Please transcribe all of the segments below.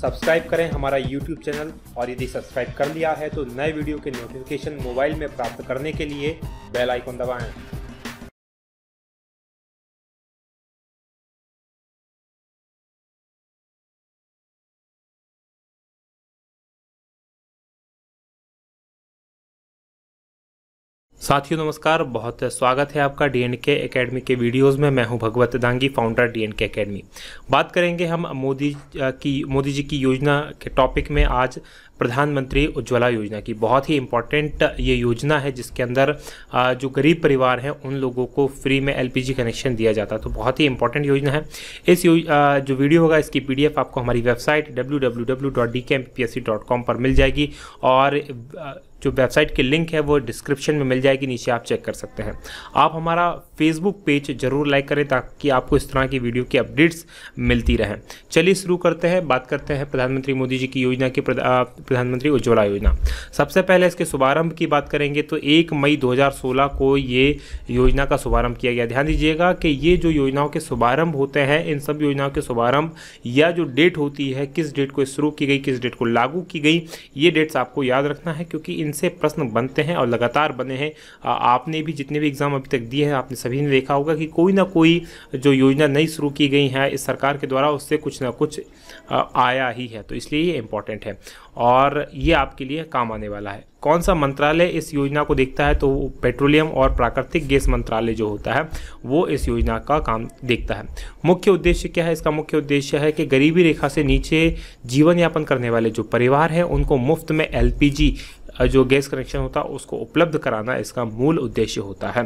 subscribe करें हमारा YouTube channel और यदि सब्सक्राइब कर लिया है तो नए वीडियो के नोटिफिकेशन मोबाइल में प्राप्त करने के लिए बेल आइकॉन दबाएं साथियों नमस्कार बहुत स्वागत है आपका डी एन के अकेडमी के वीडियोस में मैं हूं Bhagwat Dangi founder D N K academy बात करेंगे हम मोदी की मोदी जी की योजना के टॉपिक में आज प्रधानमंत्री उज्ज्वला योजना की बहुत ही इंपॉर्टेंट ये योजना है जिसके अंदर जो गरीब परिवार हैं उन लोगों को फ्री में एल कनेक्शन दिया जाता तो बहुत ही इंपॉर्टेंट योजना है इस यो, जो वीडियो होगा इसकी पी आपको हमारी वेबसाइट डब्ल्यू पर मिल जाएगी और जो वेबसाइट की लिंक है वो डिस्क्रिप्शन में मिल जाएगी नीचे आप चेक कर सकते हैं आप हमारा फेसबुक पेज जरूर लाइक करें ताकि आपको इस तरह की वीडियो की अपडेट्स मिलती रहें चलिए शुरू करते हैं बात करते हैं प्रधानमंत्री मोदी जी की योजना के प्रधानमंत्री उज्ज्वला योजना सबसे पहले इसके शुभारंभ की बात करेंगे तो एक मई 2016 को ये योजना का शुभारंभ किया गया ध्यान दीजिएगा कि ये जो योजनाओं के शुभारंभ होते हैं इन सब योजनाओं के शुभारंभ या जो डेट होती है किस डेट को शुरू की गई किस डेट को लागू की गई ये डेट्स आपको याद रखना है क्योंकि इनसे प्रश्न बनते हैं और लगातार बने हैं आपने भी जितने भी एग्ज़ाम अभी तक दिए हैं आपने सभी ने देखा होगा कि कोई ना कोई जो योजना नई शुरू की गई है इस सरकार के द्वारा उससे कुछ ना कुछ आया ही है तो इसलिए ये इम्पोर्टेंट है और और ये आपके लिए काम आने वाला है कौन सा मंत्रालय इस योजना को देखता है तो पेट्रोलियम और प्राकृतिक गैस मंत्रालय जो होता है वो इस योजना का काम देखता है मुख्य उद्देश्य क्या है इसका मुख्य उद्देश्य है कि गरीबी रेखा से नीचे जीवन यापन करने वाले जो परिवार हैं उनको मुफ्त में एलपीजी जो गैस कनेक्शन होता है उसको उपलब्ध कराना इसका मूल उद्देश्य होता है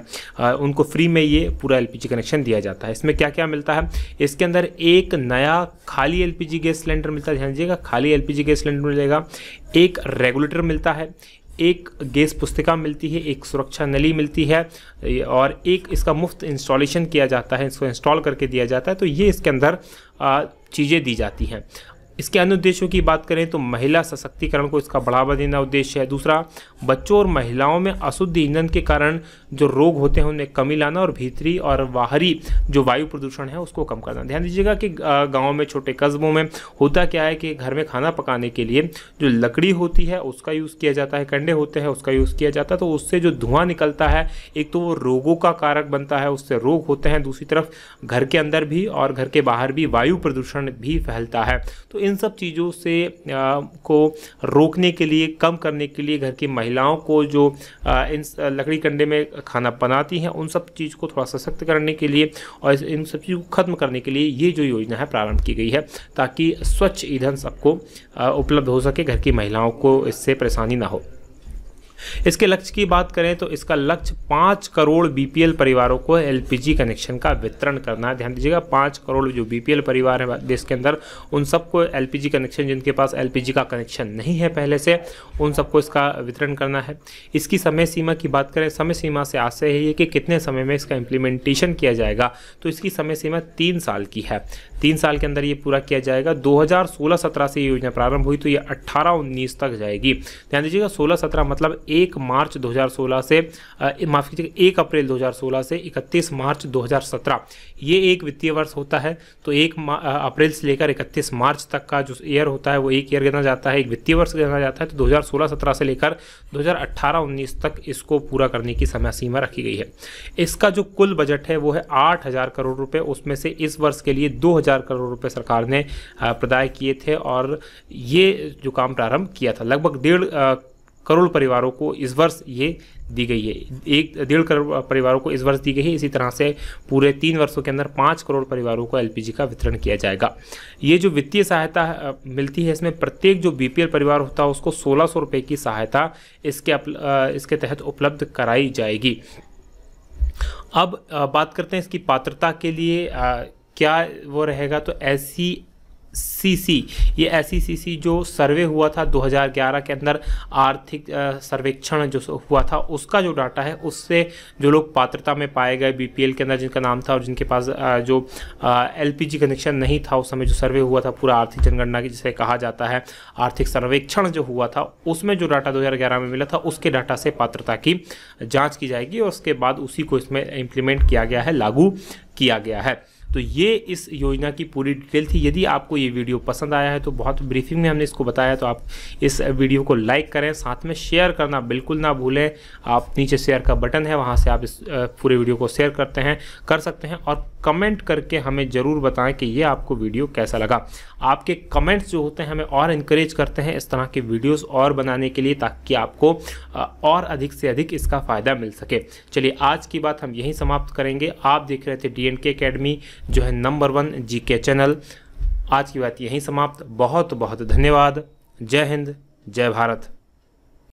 उनको फ्री में ये पूरा एल कनेक्शन दिया जाता है इसमें क्या क्या मिलता है इसके अंदर एक नया खाली एल गैस सिलेंडर मिलता है ध्यान दीजिएगा खाली एल गैस सिलेंडर मिलेगा एक रेगुलेटर मिलता है एक गैस पुस्तिका मिलती है एक सुरक्षा नली मिलती है और एक इसका मुफ्त इंस्टॉलेशन किया जाता है इसको इंस्टॉल करके दिया जाता है तो ये इसके अंदर चीज़ें दी जाती हैं इसके अन्य उद्देश्यों की बात करें तो महिला सशक्तिकरण को इसका बढ़ावा देना उद्देश्य है दूसरा बच्चों और महिलाओं में अशुद्ध ईंधन के कारण जो रोग होते हैं उनमें कमी लाना और भीतरी और बाहरी जो वायु प्रदूषण है उसको कम करना ध्यान दीजिएगा कि गाँव में छोटे कस्बों में होता क्या है कि घर में खाना पकाने के लिए जो लकड़ी होती है उसका यूज़ किया जाता है कंडे होते हैं उसका यूज़ किया जाता है तो उससे जो धुआं निकलता है एक तो वो रोगों का कारक बनता है उससे रोग होते हैं दूसरी तरफ घर के अंदर भी और घर के बाहर भी वायु प्रदूषण भी फैलता है तो इन इन सब चीज़ों से आ, को रोकने के लिए कम करने के लिए घर की महिलाओं को जो आ, इन लकड़ी कंडे में खाना बनाती हैं उन सब चीज़ को थोड़ा सशक्त करने के लिए और इन सब चीज़ों को ख़त्म करने के लिए ये जो योजना है प्रारंभ की गई है ताकि स्वच्छ ईंधन सबको उपलब्ध हो सके घर की महिलाओं को इससे परेशानी ना हो इसके लक्ष्य की बात करें तो इसका लक्ष्य पाँच करोड़ बी परिवारों को एल कनेक्शन का वितरण करना है ध्यान दीजिएगा पाँच करोड़ जो बी परिवार हैं देश के अंदर उन सबको एल कनेक्शन जिनके पास एल का कनेक्शन नहीं है पहले से उन सबको इसका वितरण करना है इसकी समय सीमा की बात करें समय सीमा से आशय है ये कि कितने समय में इसका इम्प्लीमेंटेशन किया जाएगा तो इसकी समय सीमा तीन साल की है तीन साल के अंदर ये पूरा किया जाएगा 2016-17 से ये योजना प्रारंभ हुई तो ये 18-19 तक जाएगी ध्यान दीजिएगा 16-17 मतलब एक मार्च 2016 से माफ़ कीजिए एक अप्रैल 2016 से 31 मार्च 2017 ये एक वित्तीय वर्ष होता है तो एक अप्रैल से लेकर 31 मार्च तक का जो ईयर होता है वो एक ईयर गिना जाता है एक वित्तीय वर्ष गिना जाता है तो 2016-17 से लेकर 2018-19 तक इसको पूरा करने की समय सीमा रखी गई है इसका जो कुल बजट है वो है आठ करोड़ रुपये उसमें से इस वर्ष के लिए दो करोड़ रुपये सरकार ने प्रदाय किए थे और ये जो काम प्रारंभ किया था लगभग डेढ़ करोड़ परिवारों को इस वर्ष ये दी गई है एक डेढ़ करोड़ परिवारों को इस वर्ष दी गई है इसी तरह से पूरे तीन वर्षों के अंदर पाँच करोड़ परिवारों को एलपीजी का वितरण किया जाएगा ये जो वित्तीय सहायता मिलती है इसमें प्रत्येक जो बीपीएल परिवार होता है उसको सोलह सौ रुपये की सहायता इसके इसके तहत उपलब्ध कराई जाएगी अब बात करते हैं इसकी पात्रता के लिए क्या वो रहेगा तो ऐसी सीसी ये एसईसीसी जो सर्वे हुआ था 2011 के अंदर आर्थिक सर्वेक्षण जो हुआ था उसका जो डाटा है उससे जो लोग पात्रता में पाए गए बीपीएल के अंदर जिनका नाम था और जिनके पास जो एलपीजी कनेक्शन नहीं था उस समय जो सर्वे हुआ था पूरा आर्थिक जनगणना की जिसे कहा जाता है आर्थिक सर्वेक्षण जो हुआ था उसमें जो डाटा ग्यारह में मिला था उसके डाटा से पात्रता की जाँच की जाएगी और उसके बाद उसी को इसमें इम्प्लीमेंट किया गया है लागू किया गया है तो ये इस योजना की पूरी डिटेल थी यदि आपको ये वीडियो पसंद आया है तो बहुत ब्रीफिंग में हमने इसको बताया तो आप इस वीडियो को लाइक करें साथ में शेयर करना बिल्कुल ना भूलें आप नीचे शेयर का बटन है वहाँ से आप इस पूरे वीडियो को शेयर करते हैं कर सकते हैं और कमेंट करके हमें ज़रूर बताएं कि ये आपको वीडियो कैसा लगा आपके कमेंट्स जो होते हैं हमें और इनक्रेज करते हैं इस तरह के वीडियोस और बनाने के लिए ताकि आपको और अधिक से अधिक इसका फ़ायदा मिल सके चलिए आज की बात हम यहीं समाप्त करेंगे आप देख रहे थे डी एन के अकेडमी जो है नंबर वन के चैनल आज की बात यहीं समाप्त बहुत बहुत धन्यवाद जय हिंद जय भारत